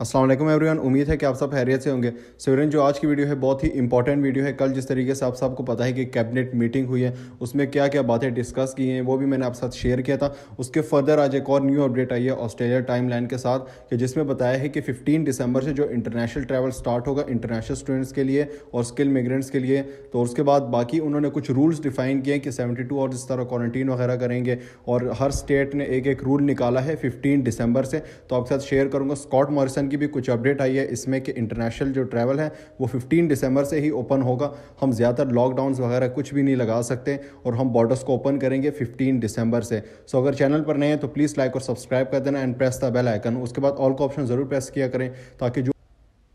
Aslam everyone उम्मीद है कि आप सब हैरियत से होंगे सवेरन जो आज की वीडियो है बहुत ही इंपॉर्टेंट वीडियो है कल जिस तरीके से आप सबको पता है कि कैबिनेट मीटिंग हुई है उसमें क्या क्या बातें डिस्कस की हैं वो भी मैंने आप साथ शेयर किया था उसके फर्दर आज एक और न्यू अपडेट आई है ऑस्ट्रेलिया टाइमलाइन के साथ कि जिसमें बताया है कि फिफ्टीन दिसंबर से जो इंटरनेशनल ट्रैवल स्टार्ट होगा इंटरनेशनल स्टूडेंट्स के लिए और स्किल मिग्रेंट्स के लिए तो उसके बाद बाकी उन्होंने कुछ रूल्स डिफाइन किए कि सेवेंटी टू और जिस तरह क्वारंटीन वगैरह करेंगे और हर स्टेट ने एक एक रूल निकाला है फिफ्टीन दिसंबर से तो आपके साथ शेयर करूँगा स्कॉट मॉरिसन की भी कुछ अपडेट आई है इसमें कि इंटरनेशनल जो ट्रैवल है वो फिफ्टीन दिसंबर से ही ओपन होगा हम ज़्यादातर लॉकडाउन वगैरह कुछ भी नहीं लगा सकते और हम बॉर्डर्स को ओपन करेंगे फिफ्टीन दिसंबर से सो अगर चैनल पर नए हैं तो प्लीज़ लाइक और सब्सक्राइब कर देना and press the bell icon उसके बाद ऑल का ऑप्शन ज़रूर प्रेस किया करें ताकि जो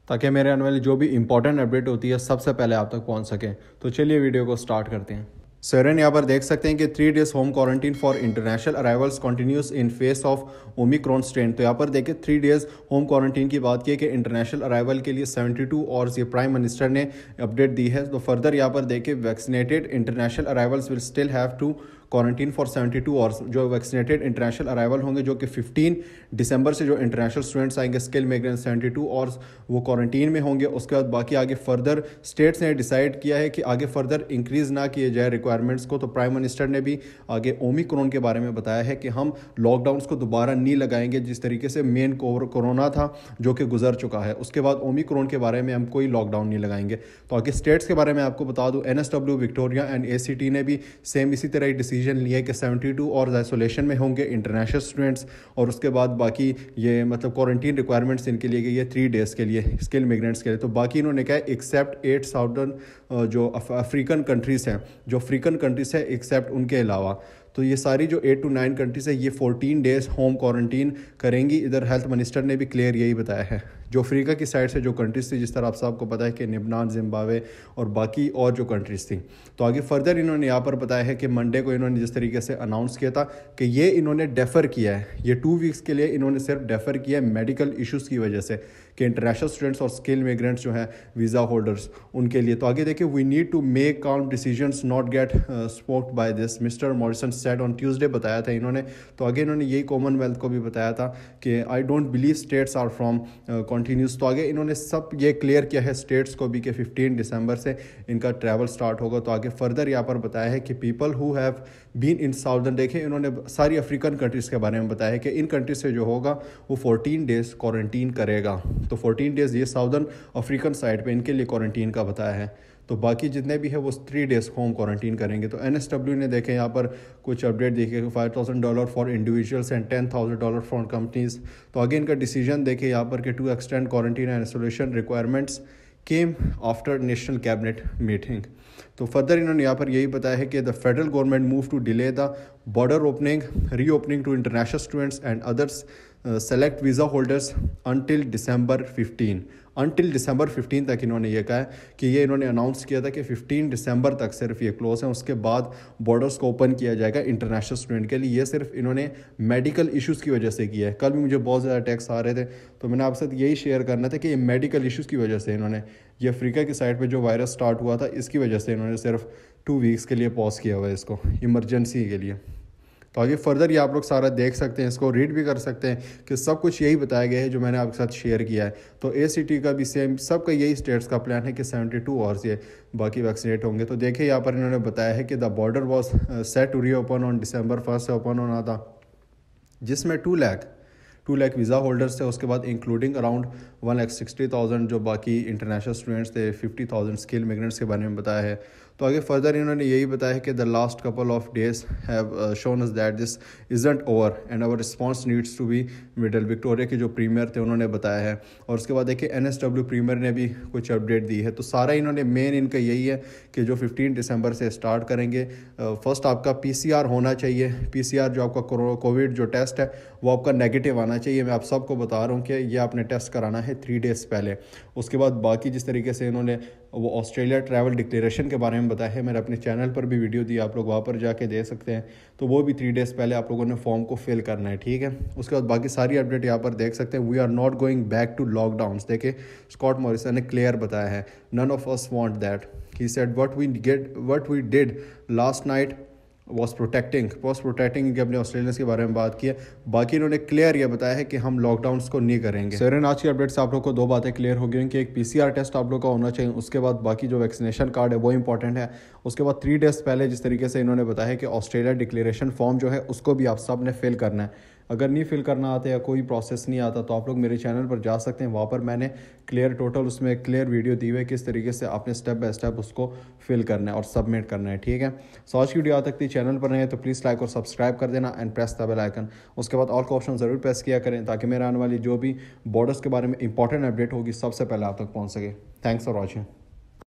ताकि मेरे आने वाली जो भी इंपॉर्टेंट अपडेट होती है सबसे पहले आप तक पहुंच सकें तो चलिए वीडियो को स्टार्ट करते हैं सरन यहाँ पर देख सकते हैं कि three days home quarantine for international arrivals continues in face of Omicron strain तो यहाँ पर देखिए थ्री डेज होम क्वारंटीन की बात की कि इंटरनेशनल अराइवल के लिए 72 और ये प्राइम मिनिस्टर ने अपडेट दी है तो फर्दर यहाँ पर देखिए vaccinated international arrivals will still have to quarantine for 72 और जो वैक्सीनेटेड इंटरनेशनल अराइवल होंगे जो कि 15 दिसंबर से जो इंटरनेशनल स्टूडेंट्स आएंगे स्किल सेवेंटी टू और वो क्वारंटीन में होंगे उसके बाद बाकी आगे फर्दर स्टेट्स ने डिसाइड किया है कि आगे फर्दर इंक्रीज ना किए जाए रिक्वायरमेंट्स को तो प्राइम मिनिस्टर ने भी आगे ओमिक्रोन के बारे में बताया है कि हम लॉकडाउन को दोबारा नहीं लगाएंगे जिस तरीके से मेन कोरोना था जो कि गुजर चुका है उसके बाद ओमिक्रोन के बारे में हम कोई लॉकडाउन नहीं लगाएंगे तो आगे स्टेट्स के बारे में आपको बता दूँ N S W Victoria and A ने भी सेम इसी तरह एक डिसीजन डिसीजन लिया कि 72 और आइसोलेशन में होंगे इंटरनेशनल स्टूडेंट्स और उसके बाद बाकी ये मतलब क्वारंटीन रिक्वायरमेंट्स इनके लिए गई है थ्री डेज़ के लिए स्किल मिग्रेंट्स के लिए तो बाकी इन्होंने कहा एक्सेप्ट एट साउदर्न जो अफ्रीकन कंट्रीज़ हैं जो अफ्रीकन कंट्रीज़ हैं एक्सेप्ट उनके अलावा तो ये सारी जो एट टू नाइन कंट्रीज़ है ये फोर्टीन डेज़ होम क्वारंटीन करेंगी इधर हेल्थ मिनिस्टर ने भी क्लियर यही बताया है जो अफ्रीका की साइड से जो कंट्रीज़ थी जिस तरह आप सबको पता है कि निबनान जिम्बावे और बाकी और जो कंट्रीज़ थी तो आगे फर्दर इन्होंने यहाँ पर बताया है कि मंडे को इन्होंने जिस तरीके से अनाउंस किया था कि ये इन्होंने डेफ़र किया है ये टू वीक्स के लिए इन्होंने सिर्फ डेफ़र किया है मेडिकल इशूज़ की वजह से कि इंटरनेशनल स्टूडेंट्स और स्किल मिग्रेंट्स जो हैं वीज़ा होल्डर्स उनके लिए तो आगे देखिए we need to make count decision not get spooked by this Mister Morrison said on Tuesday बताया था इन्होंने तो आगे इन्होंने यही कॉमनवेल्थ को भी बताया था कि I don't believe states are from continues तो आगे इन्होंने सब ये क्लियर किया है स्टेट्स को भी कि फिफ्टीन दिसंबर से इनका ट्रैवल स्टार्ट होगा तो आगे फर्दर यहाँ पर बताया है कि people who have been in southern देखें इन्होंने सारी अफ्रीकन कंट्रीज़ के बारे में बताया है कि इन कंट्रीज से जो होगा वो फोर्टीन डेज़ क्वारंटीन करेगा तो फोर्टीन डेज़ ये साउदर्न अफ्रीकन साइड पर इनके लिए क्वारंटीन का बताया है तो बाकी जितने भी है वो थ्री डेज़ होम क्वारंटीन करेंगे तो एन ने देखें यहाँ पर कुछ अपडेट देखे five thousand dollar for individuals and ten thousand dollar for companies तो आगे इनका डिसीजन देखे यहाँ पर कि to extend quarantine and isolation requirements came after national cabinet meeting तो फर्दर इन्होंने यहाँ पर यही बताया है कि the federal government move to delay the border opening reopening to international students and others select visa holders until December fifteen until दिसंबर 15 तक इन्होंने ये कहा है कि ये इन्होंने अनाउंस किया था कि 15 दिसंबर तक सिर्फ ये क्लोज है उसके बाद बॉर्डर्स को ओपन किया जाएगा इंटरनेशनल स्टूडेंट के लिए ये सिर्फ इन्होंने मेडिकल इशूज़ की वजह से किया है कल भी मुझे बहुत ज़्यादा टैक्स आ रहे थे तो मैंने आपके साथ यही शेयर करना था कि ये मेडिकल इशूज़ की वजह से इन्होंने ये अफ्रीका की साइड पर जो वायरस स्टार्ट हुआ था इसकी वजह से इन्होंने सिर्फ टू वीक्स के लिए पॉज किया हुआ है इसको इमरजेंसी के लिए तो आगे फर्दर ये आप लोग सारा देख सकते हैं इसको रीड भी कर सकते हैं कि सब कुछ यही बताया गया है जो मैंने आपके साथ शेयर किया है तो ए का भी सेम सबका यही स्टेट्स का प्लान है कि सेवेंटी टू आवर्स ये बाकी वैक्सीनेट होंगे तो देखिए यहाँ पर इन्होंने बताया है कि the border was set to reopen on December first से ओपन होना था जिसमें two lakh two lakh visa holders थे उसके बाद including around one lakh sixty thousand जो बाकी इंटरनेशनल स्टूडेंट्स थे फिफ्टी थाउजेंड स्किल मिग्रेंट्स के बारे में बताया है तो आगे फर्दर इन्होंने यही बताया कि the last couple of days have shown us that this isn't over and our response needs to be middle Victoria के जो प्रीमियर थे उन्होंने बताया है और उसके बाद देखिए एन एस डब्ल्यू प्रीमियर ने भी कुछ अपडेट दी है तो सारा इन्होंने मेन इनका यही है कि जो फिफ्टीन दिसंबर से स्टार्ट करेंगे फर्स्ट uh, आपका पी सी आर होना चाहिए पी सी आर जो आपका कोविड जो टेस्ट है वो आपका नेगेटिव आना चाहिए मैं आप सबको बता रहा हूँ कि ये आपने टेस्ट कराना है थ्री डेज़ पहले उसके बाद बाकी जिस तरीके से इन्होंने वो ऑस्ट्रेलिया ट्रैवल डिक्लेरेशन के बारे में बताया है मैंने अपने चैनल पर भी वीडियो दी आप लोग वहाँ पर जाके दे सकते हैं तो वो भी थ्री डेज़ पहले आप लोगों ने फॉर्म को फिल करना है ठीक है उसके बाद बाकी सारी अपडेट यहाँ पर देख सकते हैं we are not going back to lockdown देखे स्कॉट मॉरिसन ने क्लियर बताया है none of us want that he said what we get what we did last night was protecting was protecting की अपने ऑस्ट्रेलियंस के बारे में बात की है बाकी इन्होंने क्लियर यह बताया है कि हम लॉकडाउन को नहीं करेंगे सर आज की अपडेट से आप लोग को दो बातें क्लियर हो गई कि एक पीसीआर टेस्ट आप लोग का होना चाहिए उसके बाद बाकी जो वैक्सीनेशन कार्ड है वो इंपॉर्टेंट है उसके बाद थ्री डेज पहले जिस तरीके से इन्होंने बताया कि ऑस्ट्रेलिया डिक्लेरेशन फॉर्म जो है उसको भी आप सब ने फिल करना है अगर नहीं फिल करना आता या कोई प्रोसेस नहीं आता तो आप लोग मेरे चैनल पर जा सकते हैं वहाँ पर मैंने क्लियर टोटल उसमें क्लियर वीडियो दी हुई किस तरीके से आपने स्टेप बाय स्टेप उसको फिल करना है और सबमिट करना है ठीक है सो आज की वीडियो आ सकती चैनल पर नहीं तो प्लीज़ लाइक और सब्सक्राइब कर देना and press the bell icon उसके बाद ऑल का ऑप्शन ज़रूर प्रेस किया करें ताकि मेरे आने वाली जो भी बॉर्डर्स के बारे में इंपॉर्टेंट अपडेट होगी सबसे पहले आप तक पहुँच सके थैंक्स फॉर वॉचिंग